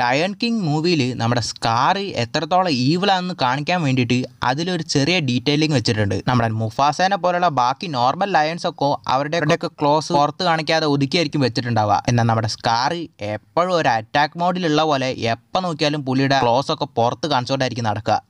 lion king മൂവിയിൽ നമ്മുടെ scar എത്രത്തോളം ഈവിളാണെന്ന് കാണിക്കാൻ വേണ്ടിയിട്ട് അതിലൊരു ചെറിയ ഡീറ്റെയിലിംഗ് വെച്ചിട്ടുണ്ട് നമ്മുടെ മുഫാസേനെ പോലുള്ള ബാക്കി നോർമൽ ലയൺസ് ഒക്കെ അവരുടെയൊക്കെ ക്ലോസ് പുറത്ത് കാണിക്കാതെ ഒതുക്കിയായിരിക്കും വെച്ചിട്ടുണ്ടാവുക എന്നാൽ നമ്മുടെ സ്കാർ എപ്പോഴും ഒരു അറ്റാക്ക് മോഡിലുള്ള പോലെ എപ്പോൾ നോക്കിയാലും പുള്ളിയുടെ ക്ലോസ് ഒക്കെ പുറത്ത് കാണിച്ചുകൊണ്ടായിരിക്കും നടക്കുക